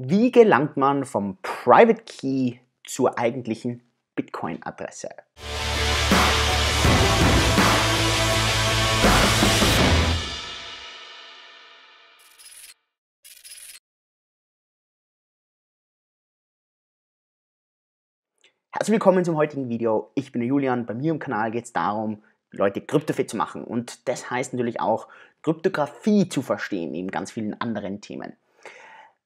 Wie gelangt man vom Private Key zur eigentlichen Bitcoin-Adresse? Herzlich willkommen zum heutigen Video. Ich bin der Julian. Bei mir im Kanal geht es darum, Leute kryptofit zu machen. Und das heißt natürlich auch, Kryptographie zu verstehen, neben ganz vielen anderen Themen.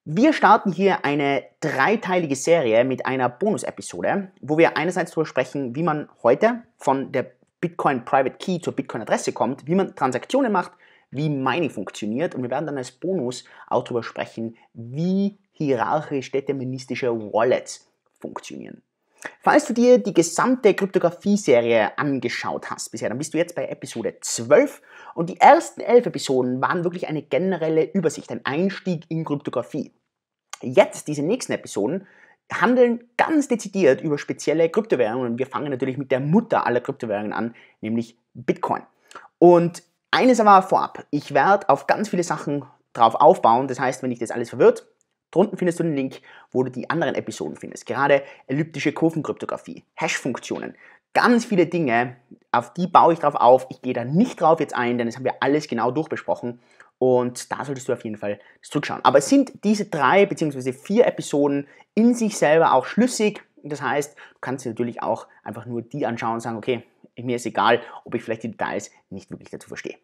Wir starten hier eine dreiteilige Serie mit einer Bonus-Episode, wo wir einerseits darüber sprechen, wie man heute von der Bitcoin Private Key zur Bitcoin-Adresse kommt, wie man Transaktionen macht, wie Mining funktioniert und wir werden dann als Bonus auch darüber sprechen, wie hierarchisch deterministische Wallets funktionieren. Falls du dir die gesamte Kryptographie-Serie angeschaut hast bisher, dann bist du jetzt bei Episode 12 und die ersten elf Episoden waren wirklich eine generelle Übersicht, ein Einstieg in Kryptographie. Jetzt, diese nächsten Episoden, handeln ganz dezidiert über spezielle Kryptowährungen. Und wir fangen natürlich mit der Mutter aller Kryptowährungen an, nämlich Bitcoin. Und eines aber vorab, ich werde auf ganz viele Sachen drauf aufbauen. Das heißt, wenn dich das alles verwirrt, drunten findest du den Link, wo du die anderen Episoden findest. Gerade elliptische Kurvenkryptographie, Hash-Funktionen, ganz viele Dinge, auf die baue ich drauf auf. Ich gehe da nicht drauf jetzt ein, denn das haben wir alles genau durchbesprochen. Und da solltest du auf jeden Fall zurückschauen. Aber es sind diese drei bzw. vier Episoden in sich selber auch schlüssig. Das heißt, du kannst dir natürlich auch einfach nur die anschauen und sagen, okay, mir ist egal, ob ich vielleicht die Details nicht wirklich dazu verstehe.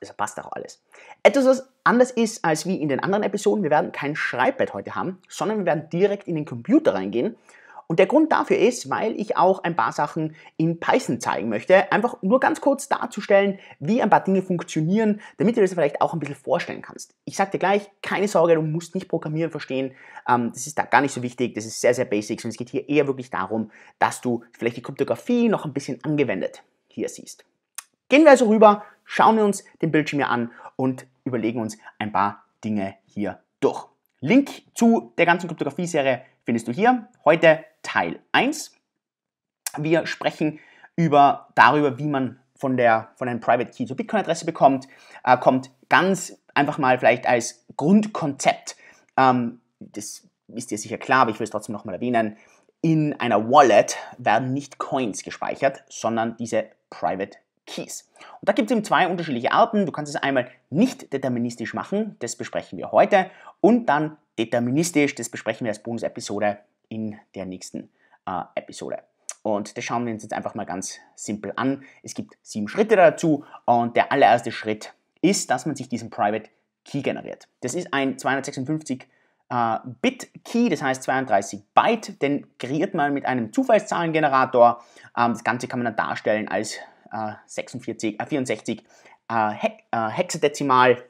Das also passt auch alles. Etwas, was anders ist als wie in den anderen Episoden, wir werden kein Schreibbett heute haben, sondern wir werden direkt in den Computer reingehen und der Grund dafür ist, weil ich auch ein paar Sachen in Python zeigen möchte. Einfach nur ganz kurz darzustellen, wie ein paar Dinge funktionieren, damit du dir das vielleicht auch ein bisschen vorstellen kannst. Ich sag dir gleich, keine Sorge, du musst nicht Programmieren verstehen. Ähm, das ist da gar nicht so wichtig. Das ist sehr, sehr basic. Sondern es geht hier eher wirklich darum, dass du vielleicht die Kryptographie noch ein bisschen angewendet hier siehst. Gehen wir also rüber, schauen wir uns den Bildschirm hier an und überlegen uns ein paar Dinge hier durch. Link zu der ganzen Kryptographie-Serie findest du hier. Heute Teil 1. Wir sprechen über, darüber, wie man von, der, von einem Private Key zur Bitcoin-Adresse bekommt. Äh, kommt ganz einfach mal vielleicht als Grundkonzept, ähm, das ist dir sicher klar, aber ich will es trotzdem nochmal erwähnen, in einer Wallet werden nicht Coins gespeichert, sondern diese Private Keys. Und da gibt es eben zwei unterschiedliche Arten. Du kannst es einmal nicht deterministisch machen, das besprechen wir heute, und dann deterministisch, das besprechen wir als Bonus-Episode in der nächsten äh, Episode. Und das schauen wir uns jetzt einfach mal ganz simpel an. Es gibt sieben Schritte dazu und der allererste Schritt ist, dass man sich diesen Private Key generiert. Das ist ein 256 äh, Bit Key, das heißt 32 Byte, den kreiert man mit einem Zufallszahlengenerator. Ähm, das Ganze kann man dann darstellen als 46, 64 Hex Hexadezimalzahl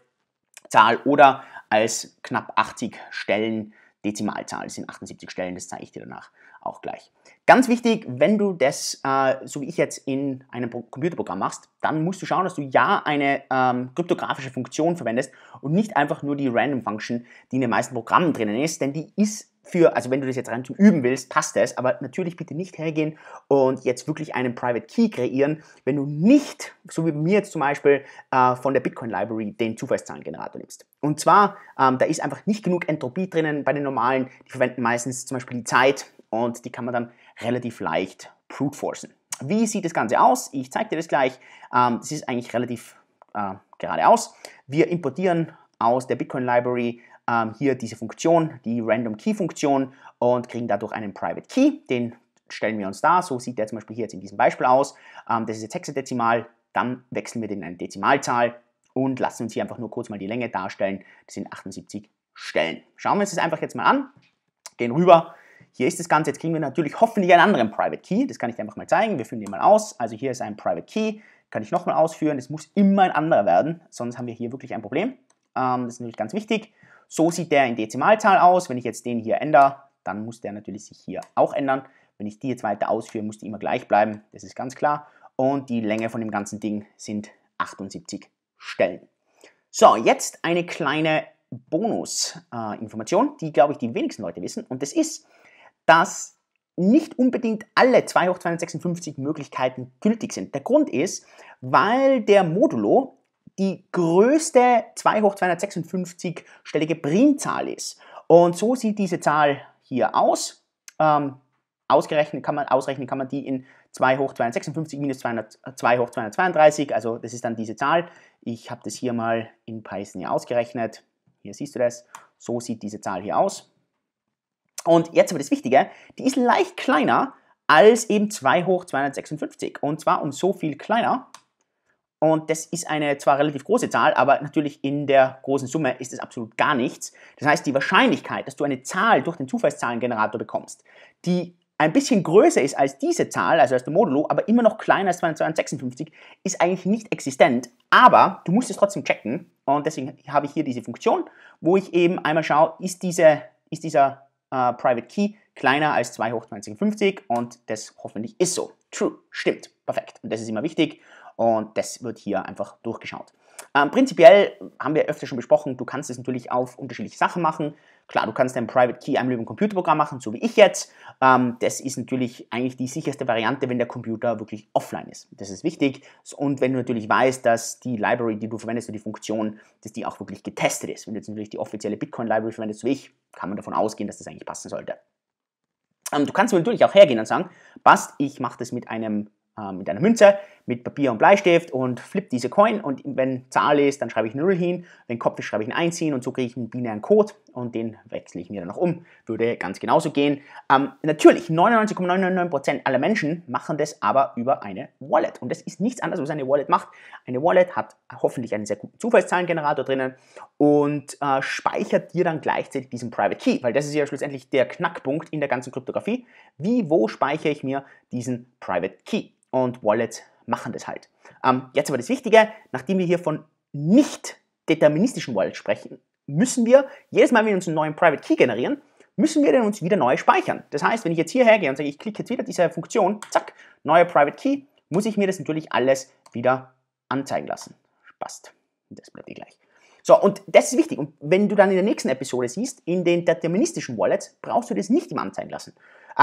oder als knapp 80 Stellen Dezimalzahl. Das sind 78 Stellen, das zeige ich dir danach auch gleich. Ganz wichtig, wenn du das, äh, so wie ich jetzt, in einem Pro Computerprogramm machst, dann musst du schauen, dass du ja eine ähm, kryptografische Funktion verwendest und nicht einfach nur die Random Function, die in den meisten Programmen drinnen ist, denn die ist für, also wenn du das jetzt rein zum Üben willst, passt das, aber natürlich bitte nicht hergehen und jetzt wirklich einen Private Key kreieren, wenn du nicht, so wie mir jetzt zum Beispiel, äh, von der Bitcoin Library den Zufallszahlengenerator nimmst. Und zwar, ähm, da ist einfach nicht genug Entropie drinnen bei den normalen, die verwenden meistens zum Beispiel die Zeit und die kann man dann relativ leicht brute forcen. Wie sieht das Ganze aus? Ich zeige dir das gleich. Ähm, das ist eigentlich relativ äh, geradeaus. Wir importieren aus der Bitcoin Library ähm, hier diese Funktion, die Random Key Funktion und kriegen dadurch einen Private Key. Den stellen wir uns da. So sieht der zum Beispiel hier jetzt in diesem Beispiel aus. Ähm, das ist jetzt hexadezimal. Dann wechseln wir den in eine Dezimalzahl und lassen uns hier einfach nur kurz mal die Länge darstellen. Das sind 78 Stellen. Schauen wir uns das einfach jetzt mal an. Gehen rüber. Hier ist das Ganze. Jetzt kriegen wir natürlich hoffentlich einen anderen Private Key. Das kann ich dir einfach mal zeigen. Wir führen den mal aus. Also hier ist ein Private Key. Kann ich nochmal ausführen. Es muss immer ein anderer werden. Sonst haben wir hier wirklich ein Problem. Ähm, das ist natürlich ganz wichtig. So sieht der in Dezimalzahl aus. Wenn ich jetzt den hier ändere, dann muss der natürlich sich hier auch ändern. Wenn ich die jetzt weiter ausführe, muss die immer gleich bleiben. Das ist ganz klar. Und die Länge von dem ganzen Ding sind 78 Stellen. So, jetzt eine kleine Bonusinformation, äh, die, glaube ich, die wenigsten Leute wissen. Und das ist, dass nicht unbedingt alle 2 hoch 256 Möglichkeiten gültig sind. Der Grund ist, weil der Modulo die größte 2 hoch 256 stellige Primzahl ist. Und so sieht diese Zahl hier aus. Ähm, ausgerechnet kann man, ausrechnen kann man die in 2 hoch 256 minus 200, 2 äh, hoch 232, also das ist dann diese Zahl. Ich habe das hier mal in Python hier ausgerechnet. Hier siehst du das. So sieht diese Zahl hier aus. Und jetzt aber das Wichtige, die ist leicht kleiner als eben 2 hoch 256. Und zwar um so viel kleiner, und das ist eine zwar relativ große Zahl, aber natürlich in der großen Summe ist es absolut gar nichts. Das heißt, die Wahrscheinlichkeit, dass du eine Zahl durch den Zufallszahlengenerator bekommst, die ein bisschen größer ist als diese Zahl, also als der Modulo, aber immer noch kleiner als 256, ist eigentlich nicht existent. Aber du musst es trotzdem checken. Und deswegen habe ich hier diese Funktion, wo ich eben einmal schaue, ist, diese, ist dieser äh, Private Key kleiner als 2 hoch 256 und das hoffentlich ist so. True, stimmt, perfekt. Und das ist immer wichtig und das wird hier einfach durchgeschaut. Ähm, prinzipiell haben wir öfter schon besprochen, du kannst es natürlich auf unterschiedliche Sachen machen. Klar, du kannst dein Private Key einmal über ein Computerprogramm machen, so wie ich jetzt. Ähm, das ist natürlich eigentlich die sicherste Variante, wenn der Computer wirklich offline ist. Das ist wichtig. Und wenn du natürlich weißt, dass die Library, die du verwendest, oder die Funktion, dass die auch wirklich getestet ist. Wenn du jetzt natürlich die offizielle Bitcoin-Library verwendest, so wie ich, kann man davon ausgehen, dass das eigentlich passen sollte. Ähm, du kannst natürlich auch hergehen und sagen, passt, ich mache das mit einem äh, mit einer Münze, mit Papier und Bleistift und flippe diese Coin und wenn Zahl ist, dann schreibe ich eine 0 hin, wenn Kopf ist, schreibe ich ein 1 hin und so kriege ich einen binären Code und den wechsle ich mir dann noch um. Würde ganz genauso gehen. Ähm, natürlich, 99,999% aller Menschen machen das aber über eine Wallet und das ist nichts anderes, was eine Wallet macht. Eine Wallet hat hoffentlich einen sehr guten Zufallszahlengenerator drinnen und äh, speichert dir dann gleichzeitig diesen Private Key, weil das ist ja schlussendlich der Knackpunkt in der ganzen Kryptographie. Wie, wo speichere ich mir diesen Private Key? Und Wallets machen das halt. Ähm, jetzt aber das Wichtige, nachdem wir hier von nicht deterministischen Wallets sprechen, müssen wir jedes Mal, wenn wir uns einen neuen Private Key generieren, müssen wir den uns wieder neu speichern. Das heißt, wenn ich jetzt hierher gehe und sage, ich klicke jetzt wieder diese Funktion, zack, neuer Private Key, muss ich mir das natürlich alles wieder anzeigen lassen. Passt. Das bleibt eh gleich. So, und das ist wichtig. Und wenn du dann in der nächsten Episode siehst, in den deterministischen Wallets brauchst du das nicht im anzeigen lassen,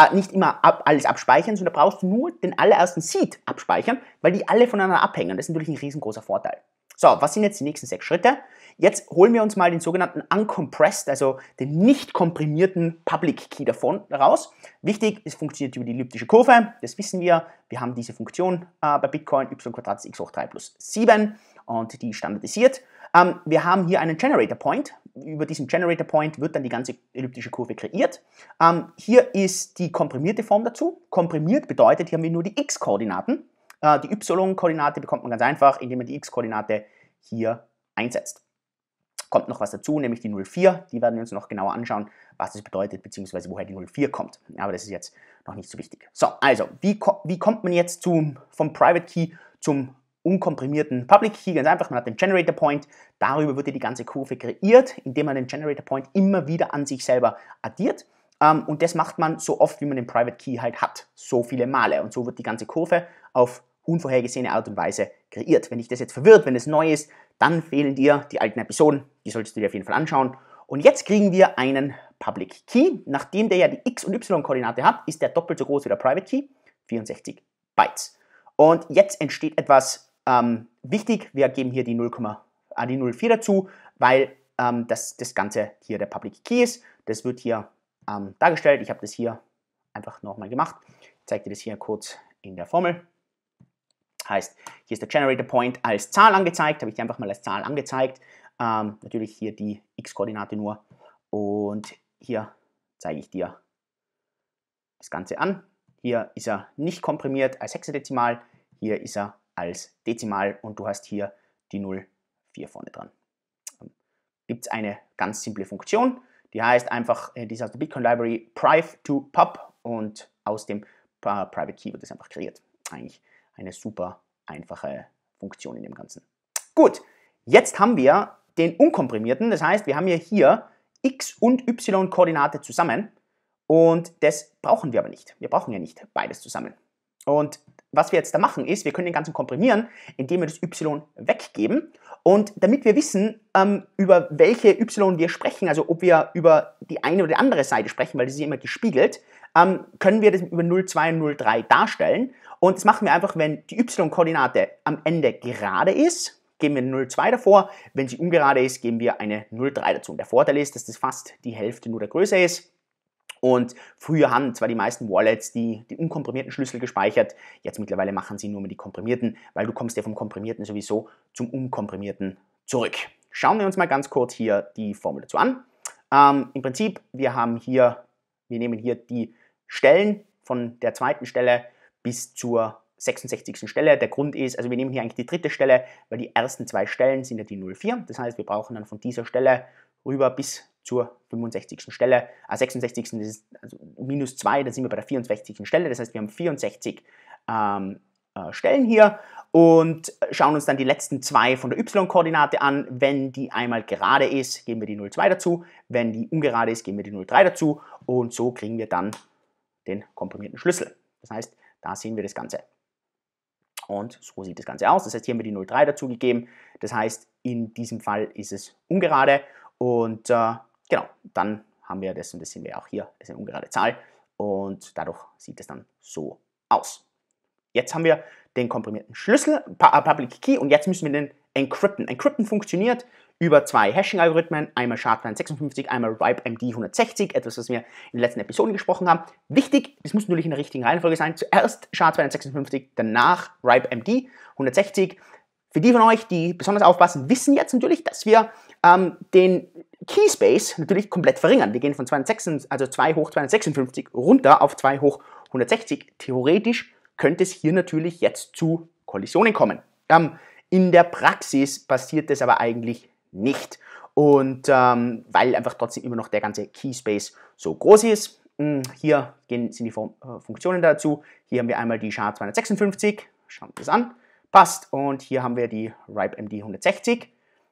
äh, nicht immer ab, alles abspeichern, sondern brauchst du nur den allerersten Seed abspeichern, weil die alle voneinander abhängen. Das ist natürlich ein riesengroßer Vorteil. So, was sind jetzt die nächsten sechs Schritte? Jetzt holen wir uns mal den sogenannten uncompressed, also den nicht komprimierten Public Key davon raus. Wichtig, es funktioniert über die elliptische Kurve, das wissen wir. Wir haben diese Funktion äh, bei Bitcoin y x hoch 3 plus 7 und die standardisiert. Ähm, wir haben hier einen Generator Point. Über diesen Generator Point wird dann die ganze elliptische Kurve kreiert. Ähm, hier ist die komprimierte Form dazu. Komprimiert bedeutet, hier haben wir nur die x-Koordinaten. Äh, die y-Koordinate bekommt man ganz einfach, indem man die x-Koordinate hier einsetzt. Kommt noch was dazu, nämlich die 04. Die werden wir uns noch genauer anschauen, was das bedeutet, beziehungsweise woher die 04 kommt. Aber das ist jetzt noch nicht so wichtig. So, also, wie, ko wie kommt man jetzt zum, vom Private Key zum unkomprimierten Public Key. Ganz einfach, man hat den Generator Point, darüber wird die ganze Kurve kreiert, indem man den Generator Point immer wieder an sich selber addiert. Ähm, und das macht man so oft, wie man den Private Key halt hat, so viele Male. Und so wird die ganze Kurve auf unvorhergesehene Art und Weise kreiert. Wenn dich das jetzt verwirrt, wenn es neu ist, dann fehlen dir die alten Episoden. Die solltest du dir auf jeden Fall anschauen. Und jetzt kriegen wir einen Public Key. Nachdem der ja die X- und Y-Koordinate hat, ist der doppelt so groß wie der Private Key, 64 Bytes. Und jetzt entsteht etwas ähm, wichtig, wir geben hier die 0, ah, 0,4 dazu, weil ähm, das, das Ganze hier der Public Key ist. Das wird hier ähm, dargestellt. Ich habe das hier einfach nochmal gemacht. Ich zeige dir das hier kurz in der Formel. Heißt, hier ist der Generator Point als Zahl angezeigt, habe ich dir einfach mal als Zahl angezeigt. Ähm, natürlich hier die x-Koordinate nur. Und hier zeige ich dir das Ganze an. Hier ist er nicht komprimiert als hexadezimal, hier ist er als Dezimal und du hast hier die 0,4 vorne dran. Gibt es eine ganz simple Funktion, die heißt einfach, äh, die ist aus der Bitcoin Library Private to pub und aus dem Private Key wird es einfach kreiert. Eigentlich eine super einfache Funktion in dem Ganzen. Gut, jetzt haben wir den unkomprimierten, das heißt, wir haben ja hier x und y-Koordinate zusammen und das brauchen wir aber nicht. Wir brauchen ja nicht beides zusammen. Und was wir jetzt da machen ist, wir können den ganzen komprimieren, indem wir das y weggeben. Und damit wir wissen, ähm, über welche y wir sprechen, also ob wir über die eine oder die andere Seite sprechen, weil das ist ja immer gespiegelt, ähm, können wir das über 0,2 und 0,3 darstellen. Und das machen wir einfach, wenn die y-Koordinate am Ende gerade ist, geben wir 0,2 davor. Wenn sie ungerade ist, geben wir eine 0,3 dazu. Und der Vorteil ist, dass das fast die Hälfte nur der Größe ist. Und früher haben zwar die meisten Wallets die, die unkomprimierten Schlüssel gespeichert, jetzt mittlerweile machen sie nur mehr die komprimierten, weil du kommst ja vom komprimierten sowieso zum unkomprimierten zurück. Schauen wir uns mal ganz kurz hier die Formel dazu an. Ähm, Im Prinzip, wir haben hier, wir nehmen hier die Stellen von der zweiten Stelle bis zur 66. Stelle. Der Grund ist, also wir nehmen hier eigentlich die dritte Stelle, weil die ersten zwei Stellen sind ja die 04. Das heißt, wir brauchen dann von dieser Stelle rüber bis zur 65. Stelle. Ah, äh, 66. ist also minus 2, dann sind wir bei der 64. Stelle. Das heißt, wir haben 64 ähm, äh, Stellen hier und schauen uns dann die letzten zwei von der y-Koordinate an. Wenn die einmal gerade ist, geben wir die 0,2 dazu. Wenn die ungerade ist, geben wir die 0,3 dazu. Und so kriegen wir dann den komprimierten Schlüssel. Das heißt, da sehen wir das Ganze. Und so sieht das Ganze aus. Das heißt, hier haben wir die 0,3 dazugegeben. Das heißt, in diesem Fall ist es ungerade. Und äh, genau, dann haben wir das und das sehen wir auch hier, das ist eine ungerade Zahl und dadurch sieht es dann so aus. Jetzt haben wir den komprimierten Schlüssel, äh, Public Key und jetzt müssen wir den encrypten. Encrypten funktioniert über zwei Hashing-Algorithmen, einmal SHA-256, einmal RIPE-MD 160, etwas, was wir in den letzten Episoden gesprochen haben. Wichtig, das muss natürlich in der richtigen Reihenfolge sein, zuerst SHA-256, danach RIPE-MD 160. Für die von euch, die besonders aufpassen, wissen jetzt natürlich, dass wir ähm, den Keyspace natürlich komplett verringern. Wir gehen von 256, also 2 hoch 256 runter auf 2 hoch 160. Theoretisch könnte es hier natürlich jetzt zu Kollisionen kommen. Ähm, in der Praxis passiert das aber eigentlich nicht. Und ähm, weil einfach trotzdem immer noch der ganze Keyspace so groß ist. Hm, hier gehen, sind die äh, Funktionen dazu. Hier haben wir einmal die SHA-256, schauen wir das an, passt. Und hier haben wir die RIPE-MD 160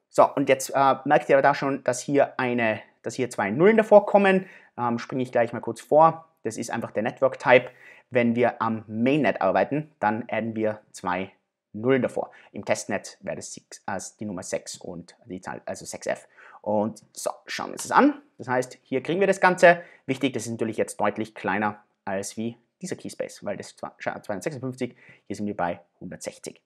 so, und jetzt äh, merkt ihr aber da schon, dass hier, eine, dass hier zwei Nullen davor kommen. Ähm, springe ich gleich mal kurz vor. Das ist einfach der Network-Type. Wenn wir am Mainnet arbeiten, dann adden wir zwei Nullen davor. Im Testnet wäre das äh, die Nummer 6 und die Zahl, also 6F. Und so, schauen wir uns das an. Das heißt, hier kriegen wir das Ganze. Wichtig, das ist natürlich jetzt deutlich kleiner als wie dieser Keyspace, weil das 256, hier sind wir bei 160.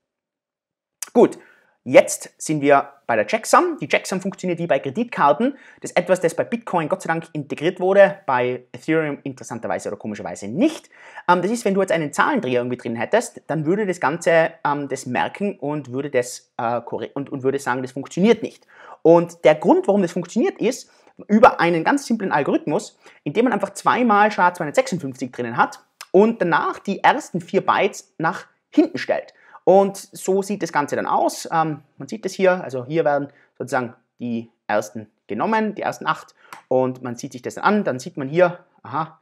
Gut, Jetzt sind wir bei der Checksum. Die Checksum funktioniert wie bei Kreditkarten. Das ist etwas, das bei Bitcoin Gott sei Dank integriert wurde, bei Ethereum interessanterweise oder komischerweise nicht. Ähm, das ist, wenn du jetzt einen Zahlendreher irgendwie drin hättest, dann würde das Ganze ähm, das merken und würde, das, äh, und, und würde sagen, das funktioniert nicht. Und der Grund, warum das funktioniert, ist, über einen ganz simplen Algorithmus, in dem man einfach zweimal SHA-256 drinnen hat und danach die ersten vier Bytes nach hinten stellt. Und so sieht das Ganze dann aus. Ähm, man sieht es hier, also hier werden sozusagen die ersten genommen, die ersten acht. Und man sieht sich das dann an, dann sieht man hier, aha,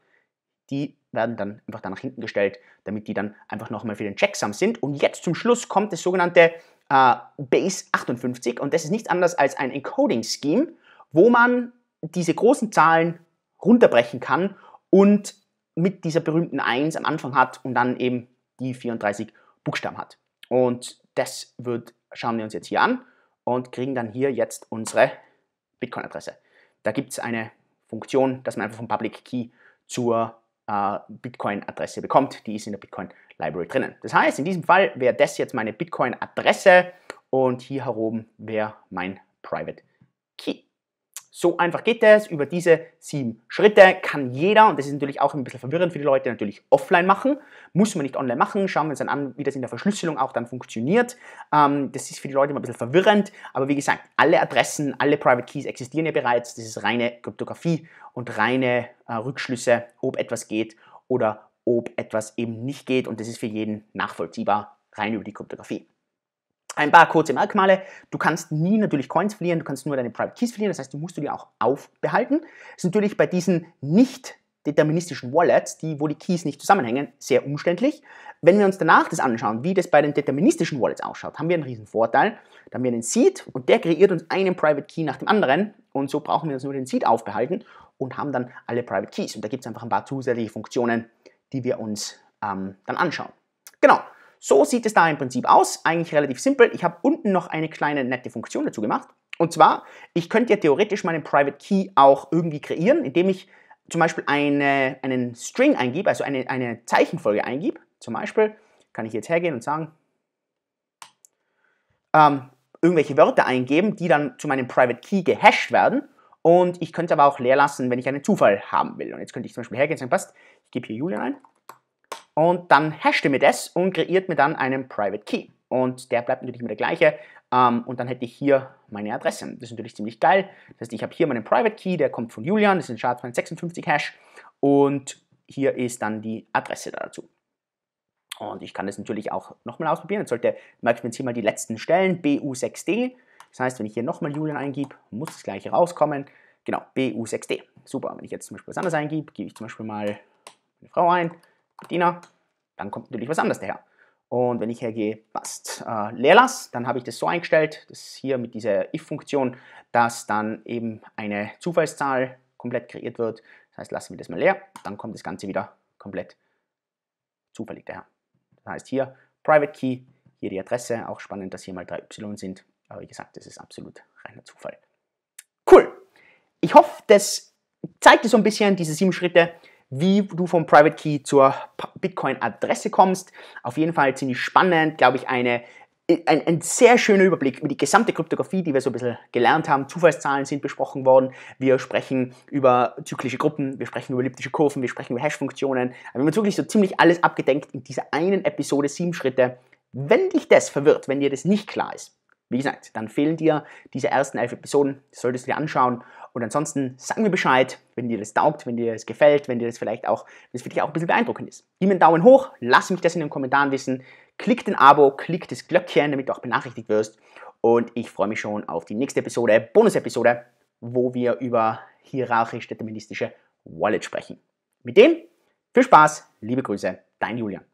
die werden dann einfach da nach hinten gestellt, damit die dann einfach nochmal für den Checksum sind. Und jetzt zum Schluss kommt das sogenannte äh, Base 58 und das ist nichts anderes als ein Encoding-Scheme, wo man diese großen Zahlen runterbrechen kann und mit dieser berühmten 1 am Anfang hat und dann eben die 34 Buchstaben hat. Und das wird, schauen wir uns jetzt hier an und kriegen dann hier jetzt unsere Bitcoin-Adresse. Da gibt es eine Funktion, dass man einfach vom Public Key zur äh, Bitcoin-Adresse bekommt. Die ist in der Bitcoin-Library drinnen. Das heißt, in diesem Fall wäre das jetzt meine Bitcoin-Adresse und hier oben wäre mein Private so einfach geht es. Über diese sieben Schritte kann jeder, und das ist natürlich auch ein bisschen verwirrend für die Leute, natürlich offline machen. Muss man nicht online machen. Schauen wir uns dann an, wie das in der Verschlüsselung auch dann funktioniert. Ähm, das ist für die Leute immer ein bisschen verwirrend. Aber wie gesagt, alle Adressen, alle Private Keys existieren ja bereits. Das ist reine Kryptographie und reine äh, Rückschlüsse, ob etwas geht oder ob etwas eben nicht geht. Und das ist für jeden nachvollziehbar, rein über die Kryptographie ein paar kurze Merkmale. Du kannst nie natürlich Coins verlieren, du kannst nur deine Private Keys verlieren, das heißt, die musst du dir auch aufbehalten. Das ist natürlich bei diesen nicht deterministischen Wallets, die, wo die Keys nicht zusammenhängen, sehr umständlich. Wenn wir uns danach das anschauen, wie das bei den deterministischen Wallets ausschaut, haben wir einen riesen Vorteil. Da haben wir einen Seed und der kreiert uns einen Private Key nach dem anderen und so brauchen wir uns nur den Seed aufbehalten und haben dann alle Private Keys. Und da gibt es einfach ein paar zusätzliche Funktionen, die wir uns ähm, dann anschauen. Genau. So sieht es da im Prinzip aus. Eigentlich relativ simpel. Ich habe unten noch eine kleine nette Funktion dazu gemacht. Und zwar, ich könnte ja theoretisch meinen Private Key auch irgendwie kreieren, indem ich zum Beispiel eine, einen String eingebe, also eine, eine Zeichenfolge eingebe. Zum Beispiel kann ich jetzt hergehen und sagen, ähm, irgendwelche Wörter eingeben, die dann zu meinem Private Key gehashed werden. Und ich könnte aber auch leer lassen, wenn ich einen Zufall haben will. Und jetzt könnte ich zum Beispiel hergehen und sagen, passt, ich gebe hier Julian ein und dann hasht er mir das und kreiert mir dann einen Private Key. Und der bleibt natürlich immer der gleiche. Ähm, und dann hätte ich hier meine Adresse. Das ist natürlich ziemlich geil. Das heißt, ich habe hier meinen Private Key, der kommt von Julian, das ist ein SHA-256 Hash. Und hier ist dann die Adresse dazu. Und ich kann das natürlich auch nochmal ausprobieren. Jetzt sollte, merke ich mir jetzt hier mal die letzten Stellen, BU6D. Das heißt, wenn ich hier nochmal Julian eingebe, muss das gleiche rauskommen. Genau, BU6D. Super. Wenn ich jetzt zum Beispiel was anderes eingebe, gebe ich zum Beispiel mal eine Frau ein. Diener, dann kommt natürlich was anderes daher. Und wenn ich hergehe, passt, äh, Leerlass, dann habe ich das so eingestellt, das hier mit dieser if-Funktion, dass dann eben eine Zufallszahl komplett kreiert wird. Das heißt, lassen wir das mal leer, dann kommt das Ganze wieder komplett zufällig daher. Das heißt hier Private Key, hier die Adresse, auch spannend, dass hier mal 3y sind, aber wie gesagt, das ist absolut reiner Zufall. Cool! Ich hoffe, das zeigt dir so ein bisschen diese sieben Schritte, wie du vom Private Key zur Bitcoin-Adresse kommst. Auf jeden Fall ziemlich spannend, glaube ich, eine äh, ein, ein, sehr schöner Überblick über die gesamte Kryptographie, die wir so ein bisschen gelernt haben. Zufallszahlen sind besprochen worden. Wir sprechen über zyklische Gruppen, wir sprechen über elliptische Kurven, wir sprechen über Hash-Funktionen. Wir haben wirklich so ziemlich alles abgedenkt in dieser einen Episode, sieben Schritte. Wenn dich das verwirrt, wenn dir das nicht klar ist, wie gesagt, dann fehlen dir diese ersten elf Episoden, das solltest du dir anschauen und ansonsten sag mir Bescheid, wenn dir das taugt, wenn dir das gefällt, wenn dir das vielleicht auch, das für dich auch ein bisschen beeindruckend ist. Gib mir einen Daumen hoch, lass mich das in den Kommentaren wissen, klick den Abo, klick das Glöckchen, damit du auch benachrichtigt wirst. Und ich freue mich schon auf die nächste Episode, Bonus-Episode, wo wir über hierarchisch-deterministische Wallet sprechen. Mit dem viel Spaß, liebe Grüße, dein Julian.